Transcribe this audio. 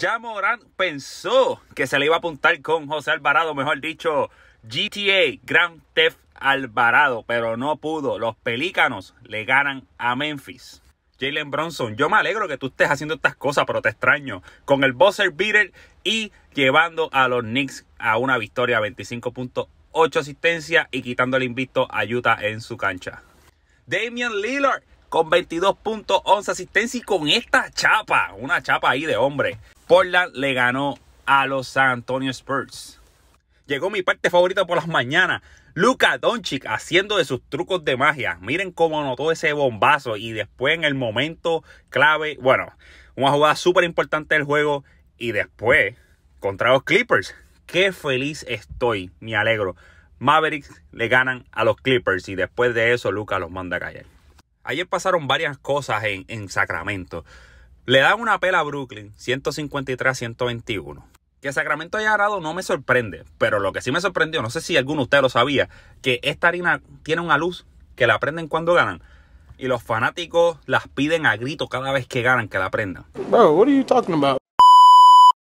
Ya Morán pensó que se le iba a apuntar con José Alvarado, mejor dicho, GTA Grand Theft Alvarado, pero no pudo. Los Pelícanos le ganan a Memphis. Jalen Bronson, yo me alegro que tú estés haciendo estas cosas, pero te extraño. Con el buzzer beater y llevando a los Knicks a una victoria 25.8 asistencia y quitando el invicto a Utah en su cancha. Damian Lillard con 22.11 asistencia y con esta chapa, una chapa ahí de hombre. Portland le ganó a los San Antonio Spurs. Llegó mi parte favorita por las mañanas. Luca Doncic haciendo de sus trucos de magia. Miren cómo anotó ese bombazo y después en el momento clave, bueno, una jugada súper importante del juego y después contra los Clippers. Qué feliz estoy, me alegro. Mavericks le ganan a los Clippers y después de eso Luca los manda a callar. Ayer pasaron varias cosas en, en Sacramento. Le dan una pela a Brooklyn, 153 121. Que Sacramento haya ganado no me sorprende, pero lo que sí me sorprendió, no sé si alguno de ustedes lo sabía, que esta harina tiene una luz que la prenden cuando ganan. Y los fanáticos las piden a grito cada vez que ganan que la prendan. Bro,